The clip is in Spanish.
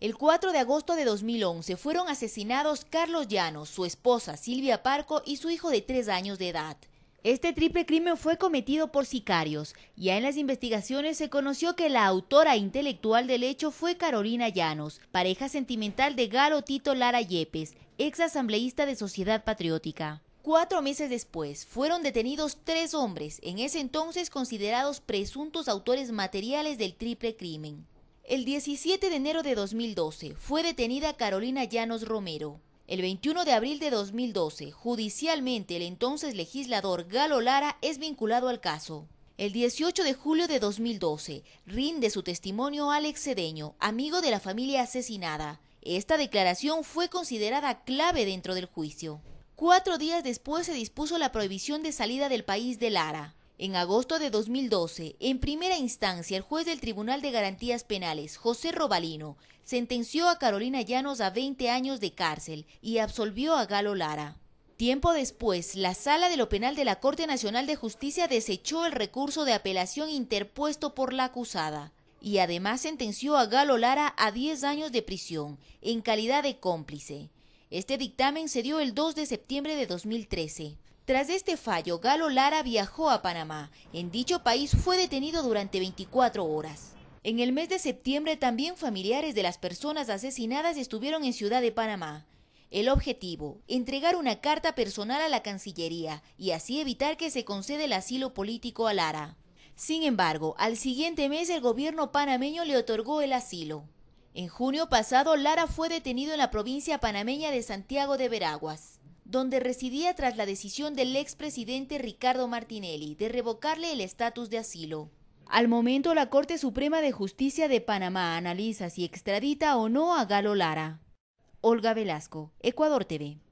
El 4 de agosto de 2011 fueron asesinados Carlos Llanos, su esposa Silvia Parco y su hijo de tres años de edad. Este triple crimen fue cometido por sicarios. Ya en las investigaciones se conoció que la autora intelectual del hecho fue Carolina Llanos, pareja sentimental de Galo Tito Lara Yepes, ex asambleísta de Sociedad Patriótica. Cuatro meses después, fueron detenidos tres hombres, en ese entonces considerados presuntos autores materiales del triple crimen. El 17 de enero de 2012 fue detenida Carolina Llanos Romero. El 21 de abril de 2012, judicialmente, el entonces legislador Galo Lara es vinculado al caso. El 18 de julio de 2012, rinde su testimonio Alex Cedeño, amigo de la familia asesinada. Esta declaración fue considerada clave dentro del juicio. Cuatro días después se dispuso la prohibición de salida del país de Lara. En agosto de 2012, en primera instancia, el juez del Tribunal de Garantías Penales, José Robalino, sentenció a Carolina Llanos a 20 años de cárcel y absolvió a Galo Lara. Tiempo después, la Sala de lo Penal de la Corte Nacional de Justicia desechó el recurso de apelación interpuesto por la acusada y además sentenció a Galo Lara a 10 años de prisión en calidad de cómplice. Este dictamen se dio el 2 de septiembre de 2013. Tras este fallo, Galo Lara viajó a Panamá. En dicho país fue detenido durante 24 horas. En el mes de septiembre también familiares de las personas asesinadas estuvieron en Ciudad de Panamá. El objetivo, entregar una carta personal a la Cancillería y así evitar que se conceda el asilo político a Lara. Sin embargo, al siguiente mes el gobierno panameño le otorgó el asilo. En junio pasado, Lara fue detenido en la provincia panameña de Santiago de Veraguas donde residía tras la decisión del expresidente Ricardo Martinelli de revocarle el estatus de asilo. Al momento, la Corte Suprema de Justicia de Panamá analiza si extradita o no a Galo Lara. Olga Velasco, Ecuador TV.